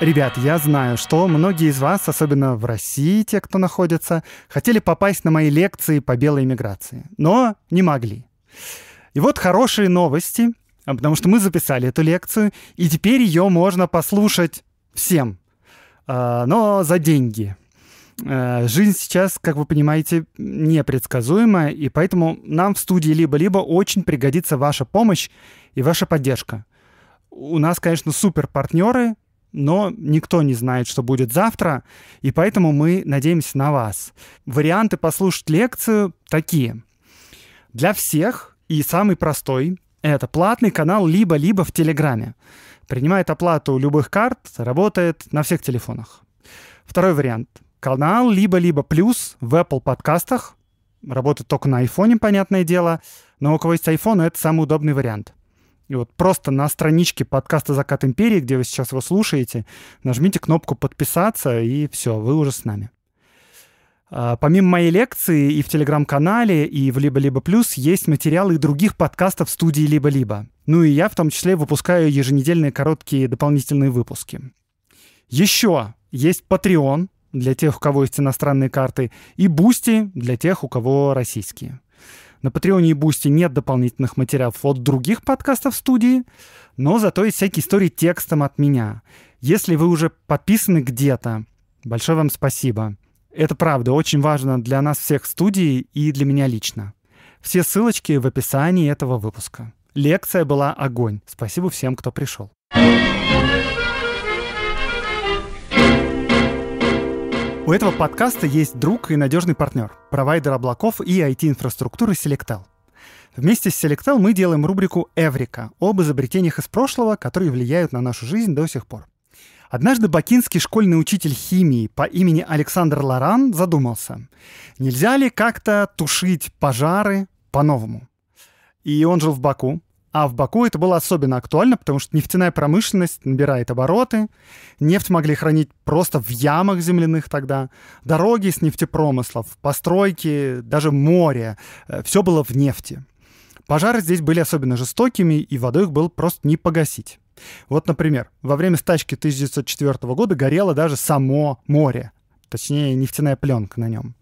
Ребят, я знаю, что многие из вас, особенно в России, те, кто находится, хотели попасть на мои лекции по белой миграции, но не могли. И вот хорошие новости, а, потому что мы записали эту лекцию, и теперь ее можно послушать всем, а, но за деньги. А, жизнь сейчас, как вы понимаете, непредсказуема, и поэтому нам в студии либо-либо очень пригодится ваша помощь и ваша поддержка. У нас, конечно, супер партнеры, но никто не знает, что будет завтра, и поэтому мы надеемся на вас. Варианты послушать лекцию такие. Для всех и самый простой — это платный канал либо-либо в Телеграме. Принимает оплату любых карт, работает на всех телефонах. Второй вариант. Канал либо-либо плюс в Apple подкастах. Работает только на айфоне, понятное дело. Но у кого есть iPhone, это самый удобный вариант — и вот просто на страничке подкаста «Закат империи», где вы сейчас его слушаете, нажмите кнопку «Подписаться», и все, вы уже с нами. А, помимо моей лекции и в Телеграм-канале, и в «Либо-либо плюс» есть материалы других подкастов студии «Либо-либо». Ну и я в том числе выпускаю еженедельные короткие дополнительные выпуски. Еще есть Patreon для тех, у кого есть иностранные карты, и Бусти для тех, у кого российские. На Патреоне и Бусти нет дополнительных материалов от других подкастов студии, но зато есть всякие истории текстом от меня. Если вы уже подписаны где-то, большое вам спасибо. Это правда, очень важно для нас всех студии и для меня лично. Все ссылочки в описании этого выпуска. Лекция была огонь. Спасибо всем, кто пришел. thank you У этого подкаста есть друг и надежный партнер – провайдер облаков и IT-инфраструктуры Selectel. Вместе с Selectel мы делаем рубрику «Эврика» об изобретениях из прошлого, которые влияют на нашу жизнь до сих пор. Однажды бакинский школьный учитель химии по имени Александр Лоран задумался, нельзя ли как-то тушить пожары по-новому. И он жил в Баку, а в Баку это было особенно актуально, потому что нефтяная промышленность набирает обороты, нефть могли хранить просто в ямах земляных тогда, дороги с нефтепромыслов, постройки, даже море, э, все было в нефти. Пожары здесь были особенно жестокими, и водой их было просто не погасить. Вот, например, во время стачки 1904 года горело даже само море, точнее нефтяная пленка на нем.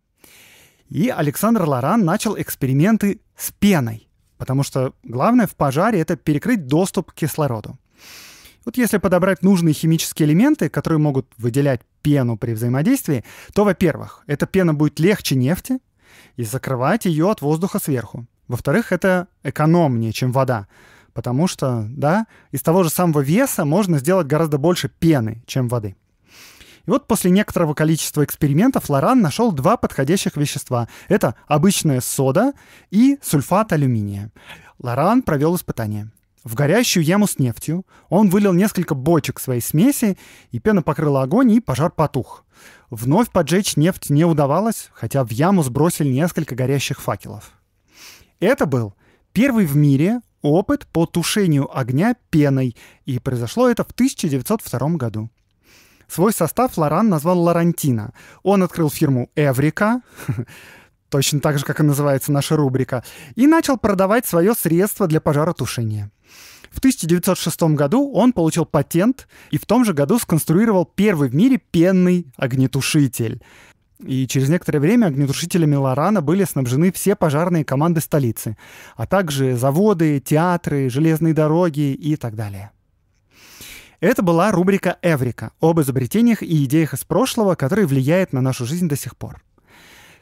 И Александр Лоран начал эксперименты с пеной. Потому что главное в пожаре — это перекрыть доступ к кислороду. Вот если подобрать нужные химические элементы, которые могут выделять пену при взаимодействии, то, во-первых, эта пена будет легче нефти и закрывать ее от воздуха сверху. Во-вторых, это экономнее, чем вода, потому что, да, из того же самого веса можно сделать гораздо больше пены, чем воды. И вот после некоторого количества экспериментов Лоран нашел два подходящих вещества. Это обычная сода и сульфат алюминия. Лоран провел испытание. В горящую яму с нефтью он вылил несколько бочек своей смеси, и пена покрыла огонь, и пожар потух. Вновь поджечь нефть не удавалось, хотя в яму сбросили несколько горящих факелов. Это был первый в мире опыт по тушению огня пеной, и произошло это в 1902 году. Свой состав Лоран назвал Лорантино. Он открыл фирму «Эврика», точно так же, как и называется наша рубрика, и начал продавать свое средство для пожаротушения. В 1906 году он получил патент и в том же году сконструировал первый в мире пенный огнетушитель. И через некоторое время огнетушителями Лорана были снабжены все пожарные команды столицы, а также заводы, театры, железные дороги и так далее. Это была рубрика «Эврика» об изобретениях и идеях из прошлого, которые влияют на нашу жизнь до сих пор.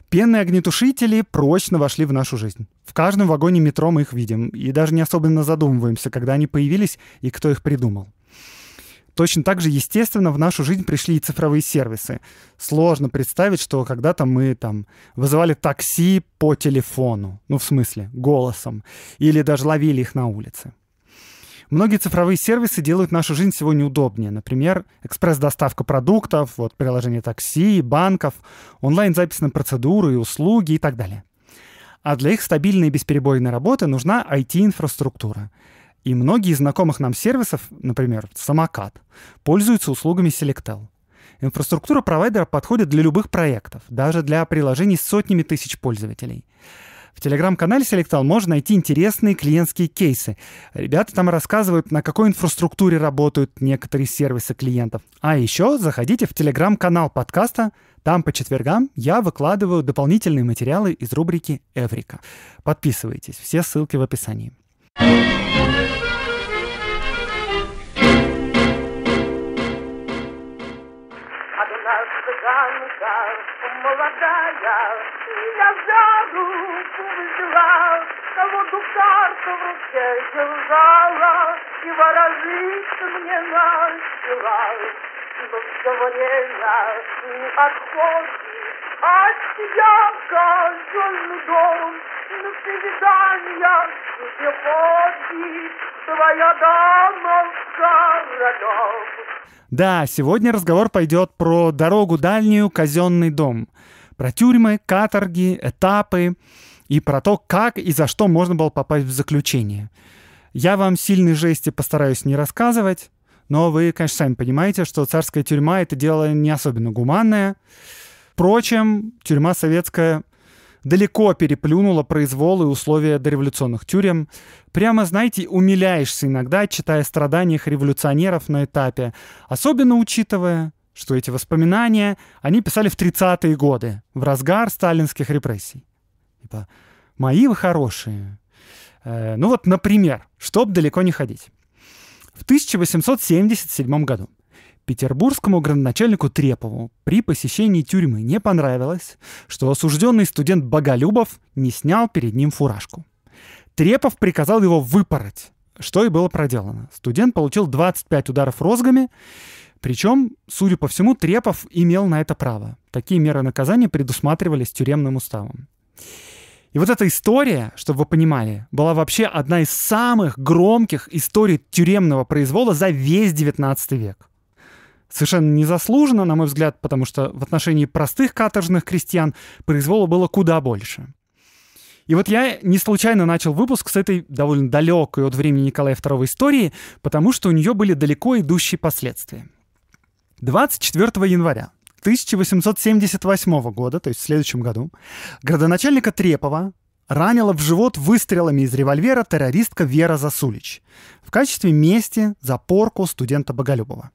Пенные огнетушители прочно вошли в нашу жизнь. В каждом вагоне метро мы их видим, и даже не особенно задумываемся, когда они появились и кто их придумал. Точно так же, естественно, в нашу жизнь пришли и цифровые сервисы. Сложно представить, что когда-то мы там вызывали такси по телефону, ну в смысле, голосом, или даже ловили их на улице. Многие цифровые сервисы делают нашу жизнь сегодня удобнее. Например, экспресс-доставка продуктов, вот, приложение такси, банков, онлайн-запись на процедуры и услуги и так далее. А для их стабильной и бесперебойной работы нужна IT-инфраструктура. И многие из знакомых нам сервисов, например, самокат, пользуются услугами Selectel. Инфраструктура провайдера подходит для любых проектов, даже для приложений с сотнями тысяч пользователей. В телеграм-канале Selectal можно найти интересные клиентские кейсы. Ребята там рассказывают, на какой инфраструктуре работают некоторые сервисы клиентов. А еще заходите в телеграм-канал подкаста, там по четвергам я выкладываю дополнительные материалы из рубрики «Эврика». Подписывайтесь, все ссылки в описании. плакал, молодая, я за руку взяла, того душа, в руке держала, и ворожить мне начала. Но все время не отходит от тебя каждому дому на свидание приходит твоя дама в городок. Да, сегодня разговор пойдет про дорогу дальнюю, казенный дом, про тюрьмы, каторги, этапы и про то, как и за что можно было попасть в заключение. Я вам сильной жести постараюсь не рассказывать, но вы, конечно, сами понимаете, что царская тюрьма — это дело не особенно гуманное. Впрочем, тюрьма советская далеко переплюнула произвол и условия дореволюционных тюрем. Прямо, знаете, умиляешься иногда, читая страданиях революционеров на этапе, особенно учитывая, что эти воспоминания они писали в 30-е годы, в разгар сталинских репрессий. Типа, мои вы хорошие. Э, ну вот, например, чтоб далеко не ходить. В 1877 году Петербургскому градоначальнику Трепову при посещении тюрьмы не понравилось, что осужденный студент Боголюбов не снял перед ним фуражку. Трепов приказал его выпороть, что и было проделано. Студент получил 25 ударов розгами, причем, судя по всему, Трепов имел на это право. Такие меры наказания предусматривались тюремным уставом. И вот эта история, чтобы вы понимали, была вообще одна из самых громких историй тюремного произвола за весь 19 век. Совершенно незаслуженно, на мой взгляд, потому что в отношении простых каторжных крестьян произвола было куда больше. И вот я не случайно начал выпуск с этой довольно далекой от времени Николая II истории, потому что у нее были далеко идущие последствия. 24 января 1878 года, то есть в следующем году, градоначальника Трепова ранила в живот выстрелами из револьвера террористка Вера Засулич в качестве мести за порку студента Боголюбова.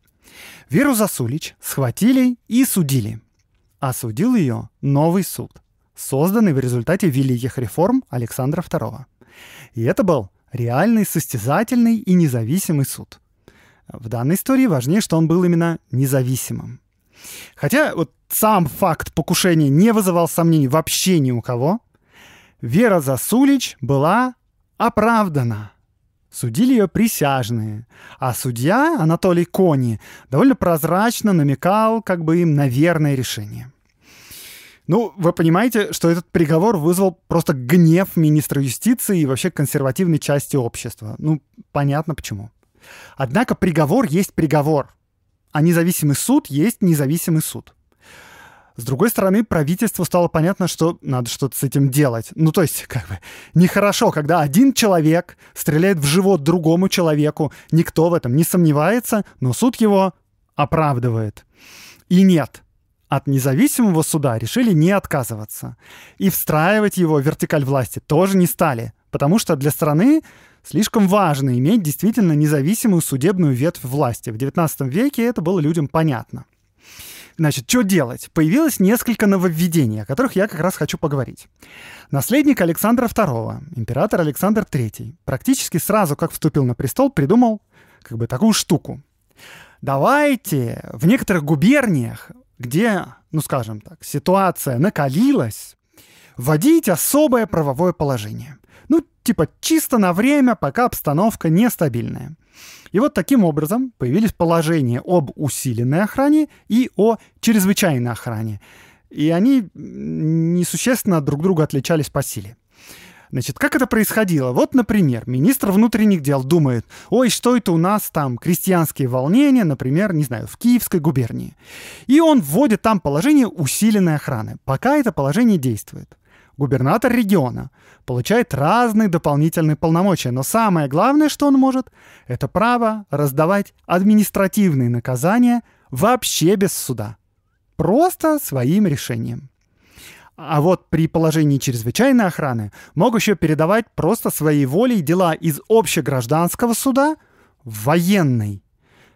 Веру Засулич схватили и судили. Осудил ее новый суд, созданный в результате великих реформ Александра II. И это был реальный состязательный и независимый суд. В данной истории важнее, что он был именно независимым. Хотя вот сам факт покушения не вызывал сомнений вообще ни у кого, Вера Засулич была оправдана. Судили ее присяжные. А судья Анатолий Кони довольно прозрачно намекал как бы им на верное решение. Ну, вы понимаете, что этот приговор вызвал просто гнев министра юстиции и вообще консервативной части общества. Ну, понятно почему. Однако приговор есть приговор, а независимый суд есть независимый суд. С другой стороны, правительству стало понятно, что надо что-то с этим делать. Ну, то есть, как бы, нехорошо, когда один человек стреляет в живот другому человеку. Никто в этом не сомневается, но суд его оправдывает. И нет, от независимого суда решили не отказываться. И встраивать его в вертикаль власти тоже не стали, потому что для страны слишком важно иметь действительно независимую судебную ветвь власти. В XIX веке это было людям понятно. Значит, что делать? Появилось несколько нововведений, о которых я как раз хочу поговорить. Наследник Александра II, император Александр III, практически сразу, как вступил на престол, придумал как бы такую штуку. Давайте в некоторых губерниях, где, ну скажем так, ситуация накалилась, вводить особое правовое положение. Ну, типа чисто на время, пока обстановка нестабильная. И вот таким образом появились положения об усиленной охране и о чрезвычайной охране. И они несущественно друг друга отличались по силе. Значит, как это происходило? Вот, например, министр внутренних дел думает, ой, что это у нас там, крестьянские волнения, например, не знаю, в Киевской губернии. И он вводит там положение усиленной охраны, пока это положение действует губернатор региона получает разные дополнительные полномочия, но самое главное, что он может, это право раздавать административные наказания вообще без суда. Просто своим решением. А вот при положении чрезвычайной охраны мог еще передавать просто своей волей дела из общегражданского суда в военный.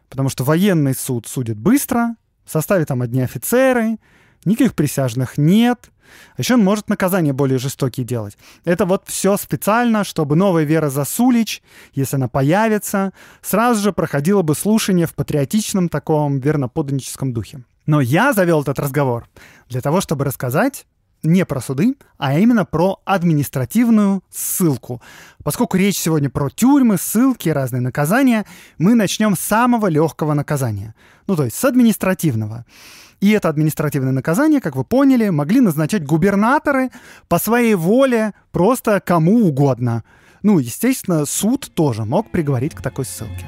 Потому что военный суд судит быстро, в составе там одни офицеры, никаких присяжных нет – а еще он может наказания более жестокие делать. Это вот все специально, чтобы новая Вера Засулич, если она появится, сразу же проходила бы слушание в патриотичном таком верноподданническом духе. Но я завел этот разговор для того, чтобы рассказать, не про суды, а именно про административную ссылку. Поскольку речь сегодня про тюрьмы, ссылки, разные наказания, мы начнем с самого легкого наказания. Ну, то есть с административного. И это административное наказание, как вы поняли, могли назначать губернаторы по своей воле просто кому угодно. Ну, естественно, суд тоже мог приговорить к такой ссылке.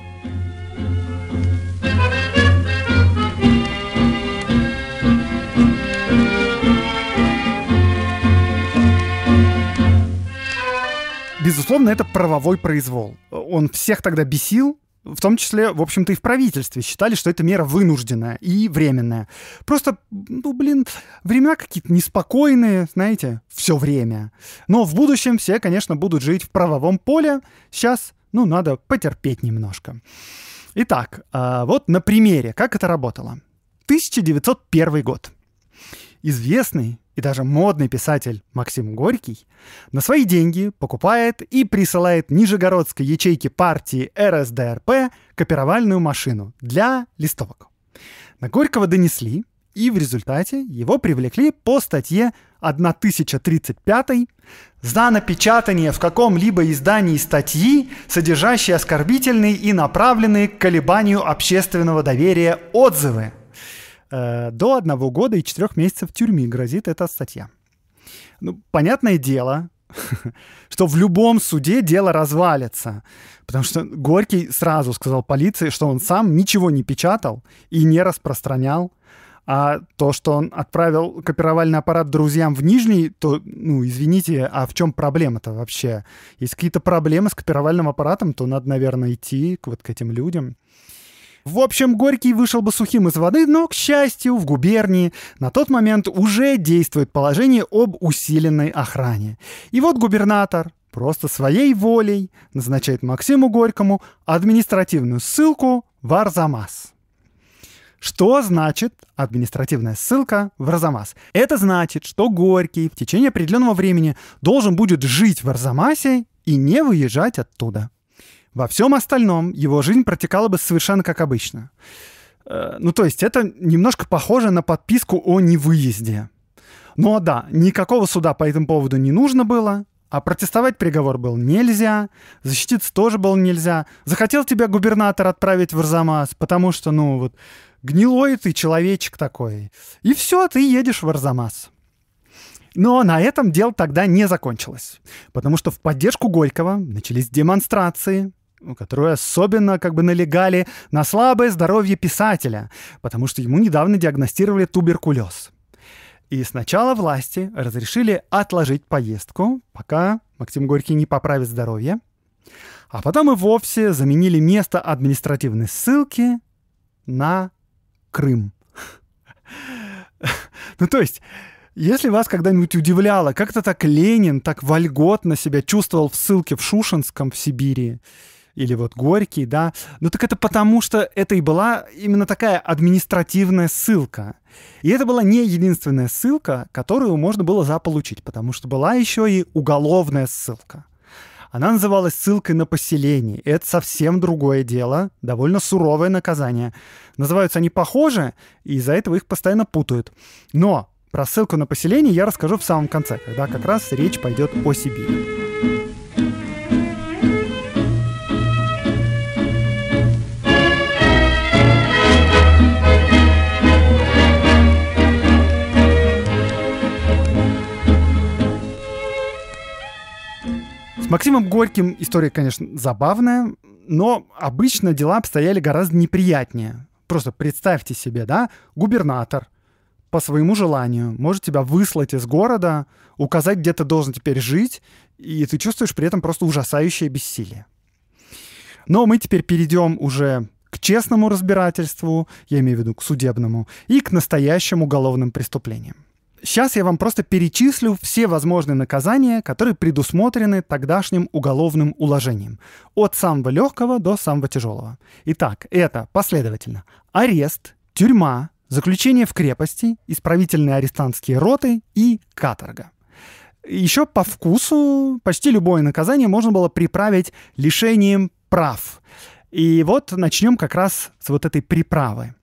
Безусловно, это правовой произвол. Он всех тогда бесил, в том числе, в общем-то, и в правительстве считали, что эта мера вынужденная и временная. Просто, ну, блин, времена какие-то неспокойные, знаете, все время. Но в будущем все, конечно, будут жить в правовом поле. Сейчас, ну, надо потерпеть немножко. Итак, а, вот на примере, как это работало. 1901 год. Известный и даже модный писатель Максим Горький на свои деньги покупает и присылает Нижегородской ячейке партии РСДРП копировальную машину для листовок. На Горького донесли, и в результате его привлекли по статье 1035 за напечатание в каком-либо издании статьи, содержащей оскорбительные и направленные к колебанию общественного доверия отзывы – Э, до одного года и четырех месяцев в тюрьме грозит эта статья. Ну, понятное дело, что в любом суде дело развалится. Потому что Горький сразу сказал полиции, что он сам ничего не печатал и не распространял. А то, что он отправил копировальный аппарат друзьям в Нижний, то, ну, извините, а в чем проблема-то вообще? Если какие-то проблемы с копировальным аппаратом, то надо, наверное, идти вот к этим людям. В общем, Горький вышел бы сухим из воды, но, к счастью, в губернии на тот момент уже действует положение об усиленной охране. И вот губернатор просто своей волей назначает Максиму Горькому административную ссылку в Арзамас. Что значит административная ссылка в Арзамас? Это значит, что Горький в течение определенного времени должен будет жить в Арзамасе и не выезжать оттуда. Во всем остальном его жизнь протекала бы совершенно как обычно. Э, ну, то есть это немножко похоже на подписку о невыезде. Но ну, а да, никакого суда по этому поводу не нужно было, а протестовать приговор был нельзя, защититься тоже было нельзя. Захотел тебя губернатор отправить в Арзамас, потому что, ну, вот, гнилой ты человечек такой. И все, ты едешь в Арзамас. Но на этом дело тогда не закончилось, потому что в поддержку Горького начались демонстрации, ну, которые особенно как бы налегали на слабое здоровье писателя, потому что ему недавно диагностировали туберкулез. И сначала власти разрешили отложить поездку, пока Максим Горький не поправит здоровье, а потом и вовсе заменили место административной ссылки на Крым. Ну то есть, если вас когда-нибудь удивляло, как-то так Ленин так вольготно себя чувствовал в ссылке в Шушинском в Сибири, или вот Горький, да. Ну так это потому, что это и была именно такая административная ссылка. И это была не единственная ссылка, которую можно было заполучить, потому что была еще и уголовная ссылка. Она называлась ссылкой на поселение. Это совсем другое дело, довольно суровое наказание. Называются они похоже, и из-за этого их постоянно путают. Но про ссылку на поселение я расскажу в самом конце, когда как раз речь пойдет о Сибири. С Максимом Горьким история, конечно, забавная, но обычно дела обстояли гораздо неприятнее. Просто представьте себе, да, губернатор по своему желанию может тебя выслать из города, указать, где ты должен теперь жить, и ты чувствуешь при этом просто ужасающее бессилие. Но мы теперь перейдем уже к честному разбирательству, я имею в виду к судебному, и к настоящим уголовным преступлениям. Сейчас я вам просто перечислю все возможные наказания, которые предусмотрены тогдашним уголовным уложением. От самого легкого до самого тяжелого. Итак, это последовательно. Арест, тюрьма, заключение в крепости, исправительные арестантские роты и каторга. Еще по вкусу почти любое наказание можно было приправить лишением прав. И вот начнем как раз с вот этой приправы.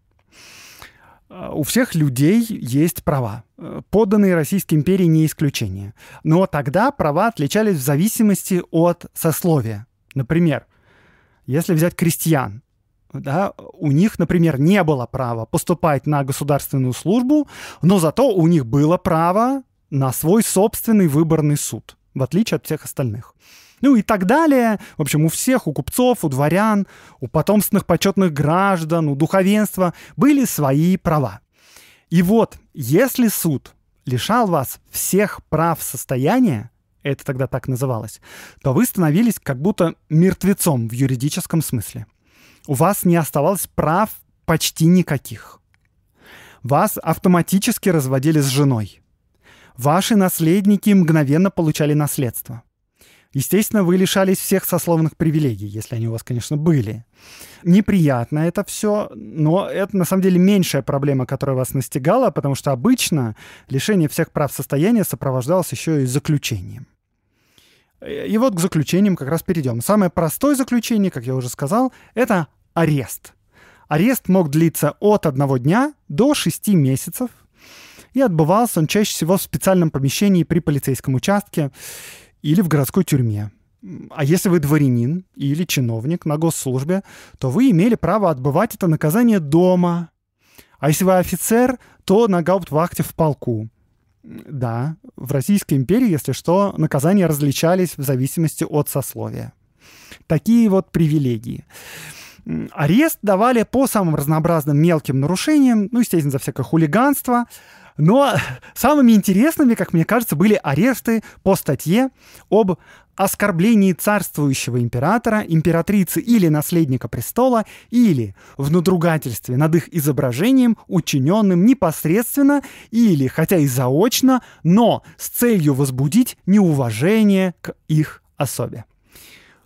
А, у всех людей есть права. Подданные Российской империи не исключение. Но тогда права отличались в зависимости от сословия. Например, если взять крестьян, да, у них, например, не было права поступать на государственную службу, но зато у них было право на свой собственный выборный суд, в отличие от всех остальных. Ну и так далее. В общем, у всех, у купцов, у дворян, у потомственных почетных граждан, у духовенства были свои права. И вот, если суд лишал вас всех прав состояния, это тогда так называлось, то вы становились как будто мертвецом в юридическом смысле. У вас не оставалось прав почти никаких. Вас автоматически разводили с женой. Ваши наследники мгновенно получали наследство. Естественно, вы лишались всех сословных привилегий, если они у вас, конечно, были. Неприятно это все, но это на самом деле меньшая проблема, которая вас настигала, потому что обычно лишение всех прав состояния сопровождалось еще и заключением. Э, и вот к заключениям как раз перейдем. Самое простое заключение, как я уже сказал, это арест. Арест мог длиться от одного дня до шести месяцев, и отбывался он чаще всего в специальном помещении при полицейском участке или в городской тюрьме. А если вы дворянин или чиновник на госслужбе, то вы имели право отбывать это наказание дома. А если вы офицер, то на гауптвахте в полку. Да, в Российской империи, если что, наказания различались в зависимости от сословия. Такие вот привилегии. Арест давали по самым разнообразным мелким нарушениям, ну, естественно, за всякое хулиганство, но самыми интересными, как мне кажется, были аресты по статье об оскорблении царствующего императора, императрицы или наследника престола, или в надругательстве над их изображением, учиненным непосредственно или, хотя и заочно, но с целью возбудить неуважение к их особе.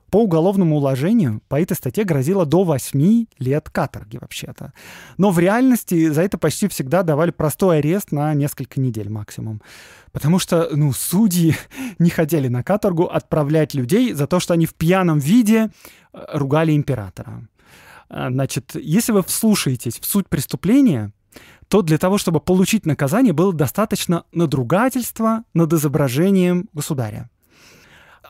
По уголовному уложению по этой статье грозило до 8 лет каторги вообще-то. Но в реальности за это почти всегда давали простой арест на несколько недель максимум. Потому что, ну, судьи не хотели на каторгу отправлять людей за то, что они в пьяном виде э, ругали императора. А, значит, если вы вслушаетесь в суть преступления, то для того, чтобы получить наказание, было достаточно надругательства над изображением государя.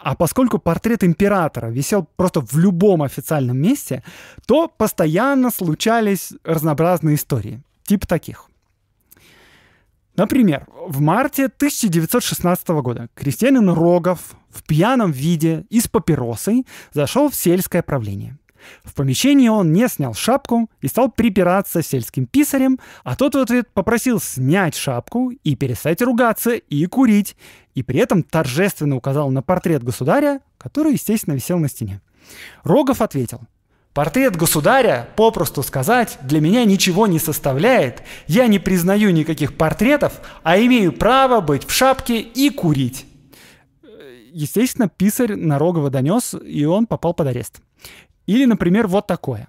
А поскольку портрет императора висел просто в любом официальном месте, то постоянно случались разнообразные истории, типа таких. Например, в марте 1916 года крестьянин Рогов в пьяном виде и с папиросой зашел в сельское правление. В помещении он не снял шапку и стал припираться с сельским писарем, а тот в ответ попросил снять шапку и перестать ругаться и курить, и при этом торжественно указал на портрет государя, который, естественно, висел на стене. Рогов ответил, Портрет государя, попросту сказать, для меня ничего не составляет. Я не признаю никаких портретов, а имею право быть в шапке и курить. Э, естественно, писарь на Рогова донес, и он попал под арест. Или, например, вот такое.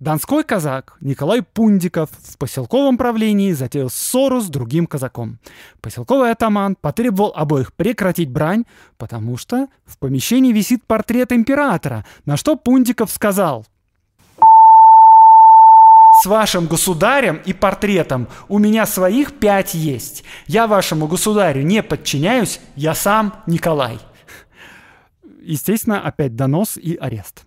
Донской казак Николай Пундиков в поселковом правлении затеял ссору с другим казаком. Поселковый атаман потребовал обоих прекратить брань, потому что в помещении висит портрет императора, на что Пундиков сказал «С вашим государем и портретом у меня своих пять есть. Я вашему государю не подчиняюсь, я сам Николай». Естественно, опять донос и арест.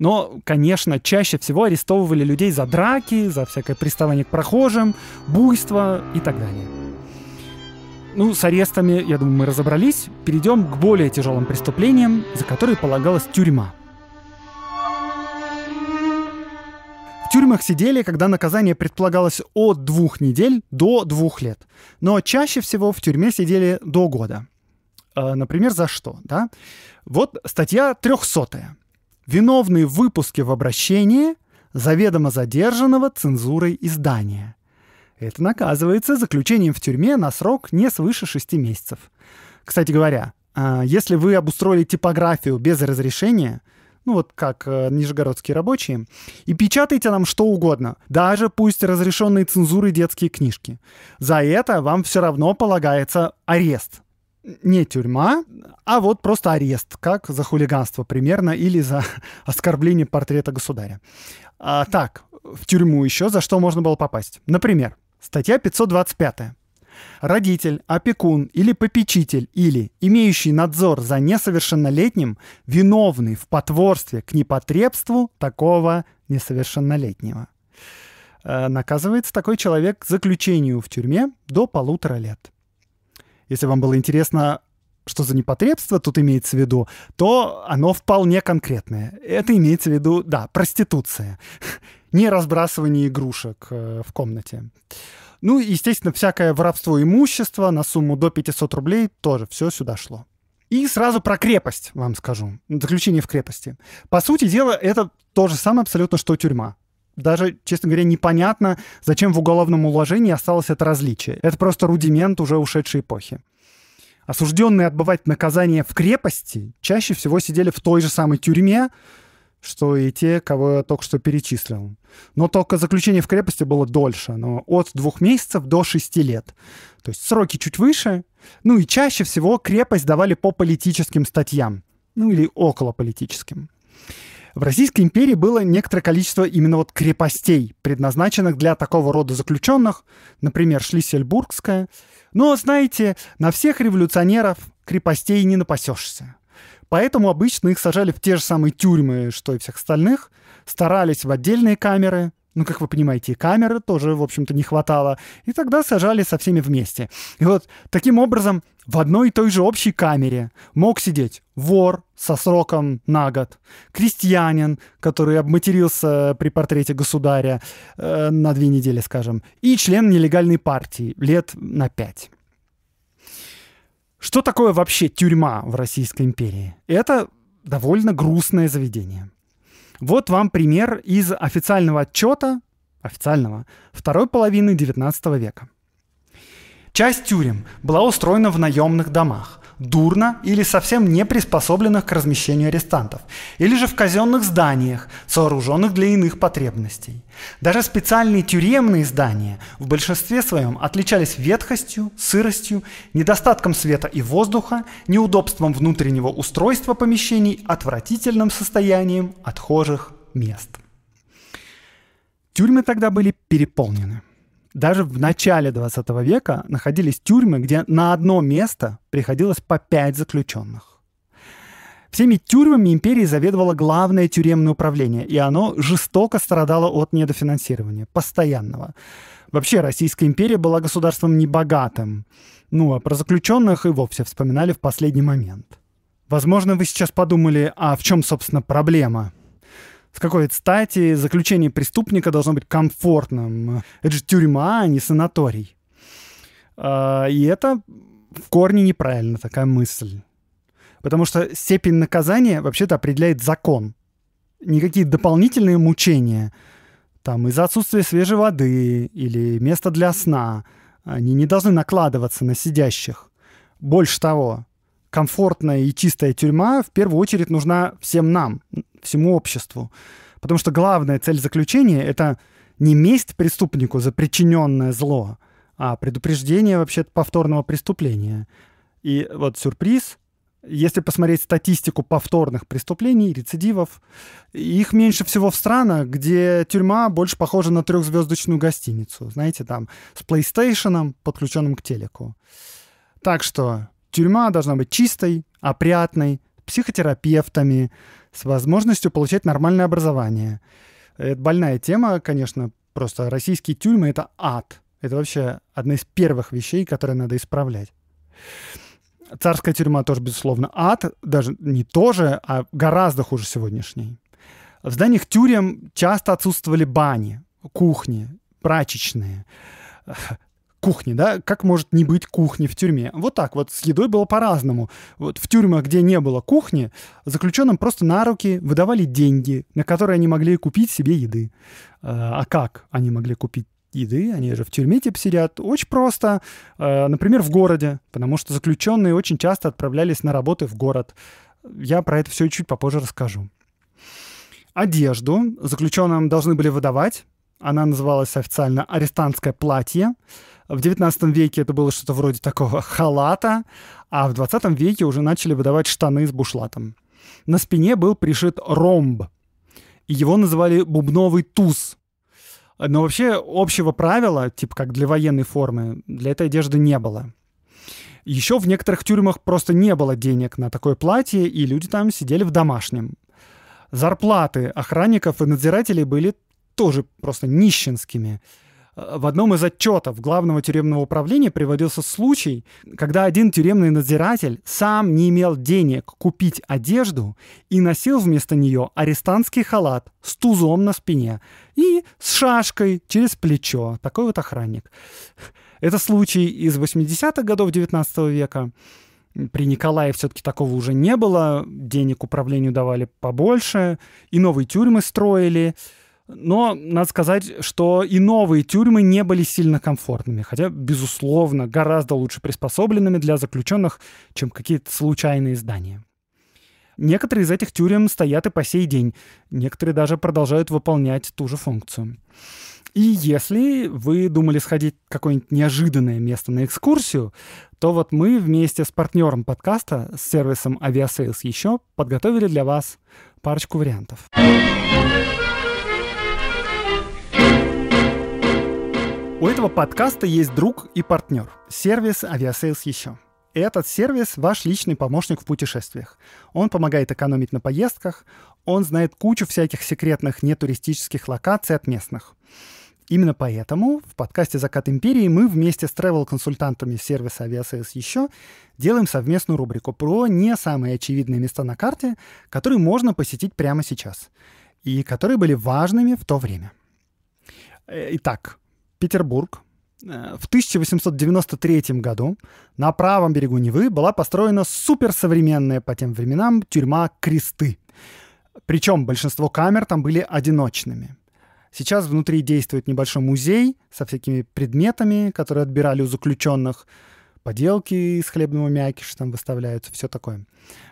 Но, конечно, чаще всего арестовывали людей за драки, за всякое приставание к прохожим, буйство и так далее. Ну, с арестами, я думаю, мы разобрались. Перейдем к более тяжелым преступлениям, за которые полагалась тюрьма. В тюрьмах сидели, когда наказание предполагалось от двух недель до двух лет. Но чаще всего в тюрьме сидели до года. А, например, за что? Да? Вот статья трехсотая виновные в выпуске в обращение заведомо задержанного цензурой издания. Это наказывается заключением в тюрьме на срок не свыше 6 месяцев. Кстати говоря, а, если вы обустроили типографию без разрешения, ну вот как э, нижегородские рабочие, и печатайте нам что угодно, даже пусть разрешенные цензуры детские книжки. За это вам все равно полагается арест не тюрьма, а вот просто арест, как за хулиганство примерно, или за оскорбление портрета государя. А, так, в тюрьму еще за что можно было попасть. Например, статья 525. Родитель, опекун или попечитель или имеющий надзор за несовершеннолетним виновный в потворстве к непотребству такого несовершеннолетнего. Э, наказывается такой человек заключению в тюрьме до полутора лет если вам было интересно, что за непотребство тут имеется в виду, то оно вполне конкретное. Это имеется в виду, да, проституция. Не разбрасывание игрушек э, в комнате. Ну, естественно, всякое воровство имущества на сумму до 500 рублей тоже все сюда шло. И сразу про крепость вам скажу. Заключение в крепости. По сути дела, это то же самое абсолютно, что тюрьма даже, честно говоря, непонятно, зачем в уголовном уложении осталось это различие. Это просто рудимент уже ушедшей эпохи. Осужденные отбывать наказание в крепости чаще всего сидели в той же самой тюрьме, что и те, кого я только что перечислил. Но только заключение в крепости было дольше, но от двух месяцев до шести лет. То есть сроки чуть выше. Ну и чаще всего крепость давали по политическим статьям. Ну или около политическим. В Российской империи было некоторое количество именно вот крепостей, предназначенных для такого рода заключенных, например, Шлиссельбургская. Но, знаете, на всех революционеров крепостей не напасешься. Поэтому обычно их сажали в те же самые тюрьмы, что и всех остальных, старались в отдельные камеры, ну, как вы понимаете, и камеры тоже, в общем-то, не хватало. И тогда сажали со всеми вместе. И вот таким образом в одной и той же общей камере мог сидеть вор со сроком на год, крестьянин, который обматерился при портрете государя э, на две недели, скажем, и член нелегальной партии лет на пять. Что такое вообще тюрьма в Российской империи? Это довольно грустное заведение. Вот вам пример из официального отчета, официального, второй половины XIX века. Часть тюрем была устроена в наемных домах дурно или совсем не приспособленных к размещению арестантов, или же в казенных зданиях, сооруженных для иных потребностей. Даже специальные тюремные здания в большинстве своем отличались ветхостью, сыростью, недостатком света и воздуха, неудобством внутреннего устройства помещений, отвратительным состоянием отхожих мест. Тюрьмы тогда были переполнены – даже в начале 20 века находились тюрьмы, где на одно место приходилось по пять заключенных. Всеми тюрьмами империи заведовало главное тюремное управление, и оно жестоко страдало от недофинансирования, постоянного. Вообще Российская империя была государством небогатым. Ну, а про заключенных и вовсе вспоминали в последний момент. Возможно, вы сейчас подумали, а в чем, собственно, проблема – с какой стати заключение преступника должно быть комфортным. Это же тюрьма, а не санаторий. А, и это в корне неправильно, такая мысль. Потому что степень наказания вообще-то определяет закон. Никакие дополнительные мучения, там, из-за отсутствия свежей воды или места для сна, они не должны накладываться на сидящих. Больше того, комфортная и чистая тюрьма в первую очередь нужна всем нам, всему обществу. Потому что главная цель заключения — это не месть преступнику за причиненное зло, а предупреждение вообще повторного преступления. И вот сюрприз, если посмотреть статистику повторных преступлений, рецидивов, их меньше всего в странах, где тюрьма больше похожа на трехзвездочную гостиницу. Знаете, там с PlayStation, подключенным к телеку. Так что Тюрьма должна быть чистой, опрятной, психотерапевтами, с возможностью получать нормальное образование. Это больная тема, конечно, просто российские тюрьмы — это ад. Это вообще одна из первых вещей, которые надо исправлять. Царская тюрьма тоже, безусловно, ад, даже не тоже, а гораздо хуже сегодняшней. В зданиях тюрем часто отсутствовали бани, кухни, прачечные кухни, да, как может не быть кухни в тюрьме? Вот так вот, с едой было по-разному. Вот в тюрьмах, где не было кухни, заключенным просто на руки выдавали деньги, на которые они могли купить себе еды. А, а как они могли купить еды, они же в тюрьме типа сидят. Очень просто, а, например, в городе, потому что заключенные очень часто отправлялись на работы в город. Я про это все чуть попозже расскажу. Одежду заключенным должны были выдавать. Она называлась официально «Арестантское платье». В 19 веке это было что-то вроде такого халата, а в 20 веке уже начали выдавать штаны с бушлатом. На спине был пришит ромб, и его называли бубновый туз. Но вообще общего правила, типа как для военной формы, для этой одежды не было. Еще в некоторых тюрьмах просто не было денег на такое платье, и люди там сидели в домашнем. Зарплаты охранников и надзирателей были тоже просто нищенскими. Э, в одном из отчетов главного тюремного управления приводился случай, когда один тюремный надзиратель сам не имел денег купить одежду и носил вместо нее арестантский халат с тузом на спине и с шашкой через плечо. Такой вот охранник. Это случай из 80-х годов 19 века. При Николае все-таки такого уже не было, денег управлению давали побольше, и новые тюрьмы строили, но надо сказать, что и новые тюрьмы не были сильно комфортными, хотя, безусловно, гораздо лучше приспособленными для заключенных, чем какие-то случайные здания. Некоторые из этих тюрем стоят и по сей день, некоторые даже продолжают выполнять ту же функцию. И если вы думали сходить в какое-нибудь неожиданное место на экскурсию, то вот мы вместе с партнером подкаста, с сервисом Aviasales еще, подготовили для вас парочку вариантов. У этого подкаста есть друг и партнер – сервис «Авиасейлс еще». Этот сервис – ваш личный помощник в путешествиях. Он помогает экономить на поездках, он знает кучу всяких секретных нетуристических локаций от местных. Именно поэтому в подкасте «Закат империи» мы вместе с travel-консультантами сервиса «Авиасейлс еще» делаем совместную рубрику про не самые очевидные места на карте, которые можно посетить прямо сейчас и которые были важными в то время. Э, итак, Петербург, э, в 1893 году на правом берегу Невы была построена суперсовременная по тем временам тюрьма Кресты. Причем большинство камер там были одиночными. Сейчас внутри действует небольшой музей со всякими предметами, которые отбирали у заключенных. Поделки из хлебного мякиша там выставляются, все такое.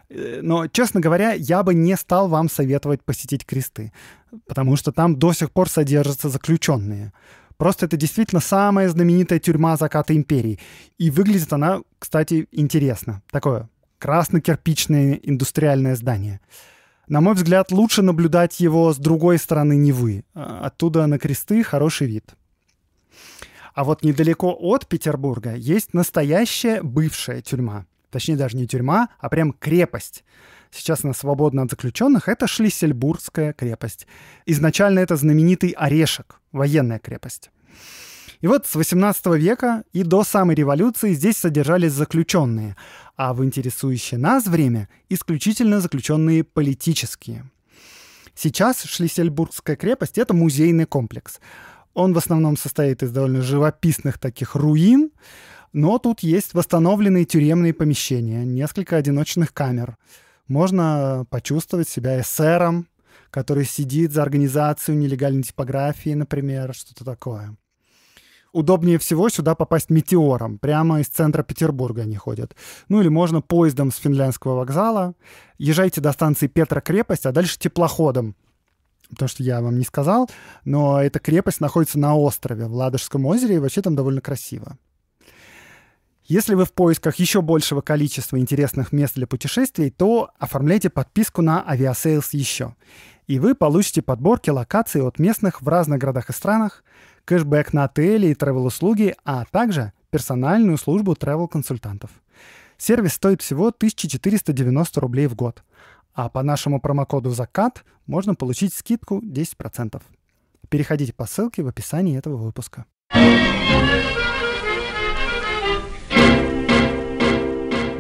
Э, но, честно говоря, я бы не стал вам советовать посетить кресты, потому что там до сих пор содержатся заключенные. Просто это действительно самая знаменитая тюрьма заката империи. И выглядит она, кстати, интересно. Такое красно-кирпичное индустриальное здание. На мой взгляд, лучше наблюдать его с другой стороны Невы. А, оттуда на кресты хороший вид. А вот недалеко от Петербурга есть настоящая бывшая тюрьма. Точнее, даже не тюрьма, а прям крепость. Сейчас она свободна от заключенных. Это Шлиссельбургская крепость. Изначально это знаменитый орешек, военная крепость. И вот с 18 века и до самой революции здесь содержались заключенные, а в интересующее нас время исключительно заключенные политические. Сейчас Шлиссельбургская крепость — это музейный комплекс. Он в основном состоит из довольно живописных таких руин, но тут есть восстановленные тюремные помещения, несколько одиночных камер. Можно почувствовать себя эсером, который сидит за организацию нелегальной типографии, например, что-то такое. Удобнее всего сюда попасть метеором. Прямо из центра Петербурга они ходят. Ну или можно поездом с финляндского вокзала. Езжайте до станции Петра Крепость, а дальше теплоходом то, что я вам не сказал, но эта крепость находится на острове, в Ладожском озере, и вообще там довольно красиво. Если вы в поисках еще большего количества интересных мест для путешествий, то оформляйте подписку на Aviasales еще. И вы получите подборки локаций от местных в разных городах и странах, кэшбэк на отели и travel-услуги, а также персональную службу travel-консультантов. Сервис стоит всего 1490 рублей в год, а по нашему промокоду «Закат» можно получить скидку 10%. Переходите по ссылке в описании этого выпуска. thank you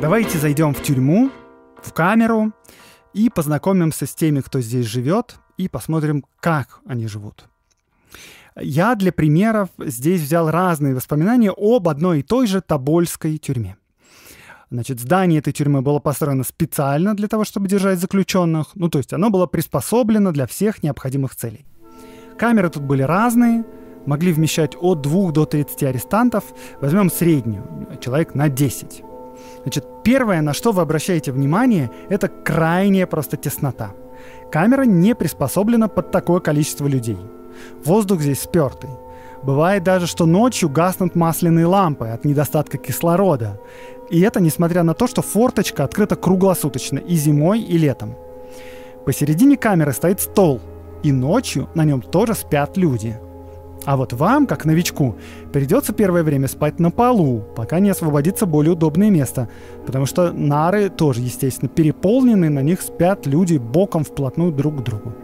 Давайте зайдем в тюрьму, в камеру и познакомимся с теми, кто здесь живет, и посмотрим, как они живут. Я для примеров здесь взял разные воспоминания об одной и той же Тобольской тюрьме. Значит, здание этой тюрьмы было построено специально для того, чтобы держать заключенных. Ну, то есть оно было приспособлено для всех необходимых целей. Камеры тут были разные, могли вмещать от 2 до 30 арестантов. Возьмем среднюю, человек на 10. Значит, первое, на что вы обращаете внимание, это крайняя просто теснота. Камера не приспособлена под такое количество людей. Воздух здесь спертый. Бывает даже, что ночью гаснут масляные лампы от недостатка кислорода. И это несмотря на то, что форточка открыта круглосуточно и зимой, и летом. Посередине камеры стоит стол, и ночью на нем тоже спят люди – а вот вам, как новичку, придется первое время спать на полу, пока не освободится более удобное место, потому что нары тоже, естественно, переполнены, на них спят люди боком вплотную друг к другу.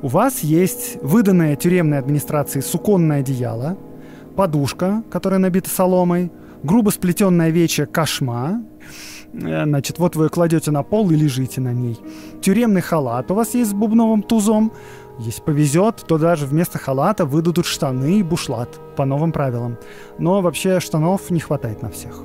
У вас есть выданное тюремной администрации суконное одеяло, подушка, которая набита соломой, грубо сплетенная вече кошма, э, значит, вот вы ее кладете на пол и лежите на ней. Тюремный халат у вас есть с бубновым тузом, если повезет, то даже вместо халата выдадут штаны и бушлат по новым правилам. Но вообще штанов не хватает на всех.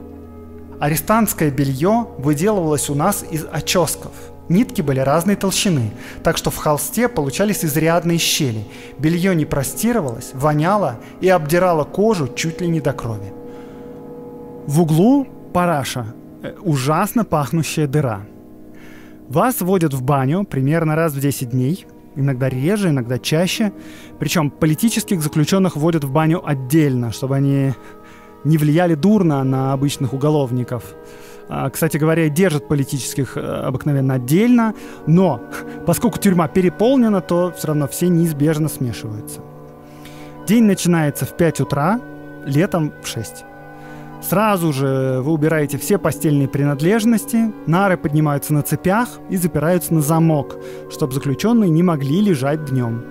Арестантское белье выделывалось у нас из оческов. Нитки были разной толщины, так что в холсте получались изрядные щели. Белье не простировалось, воняло и обдирало кожу чуть ли не до крови. В углу параша, э, ужасно пахнущая дыра. Вас водят в баню примерно раз в 10 дней – иногда реже, иногда чаще. Причем политических заключенных вводят в баню отдельно, чтобы они не влияли дурно на обычных уголовников. А, кстати говоря, держат политических э, обыкновенно отдельно, но поскольку тюрьма переполнена, то все равно все неизбежно смешиваются. День начинается в 5 утра, летом в 6. Сразу же вы убираете все постельные принадлежности, нары поднимаются на цепях и запираются на замок, чтобы заключенные не могли лежать днем.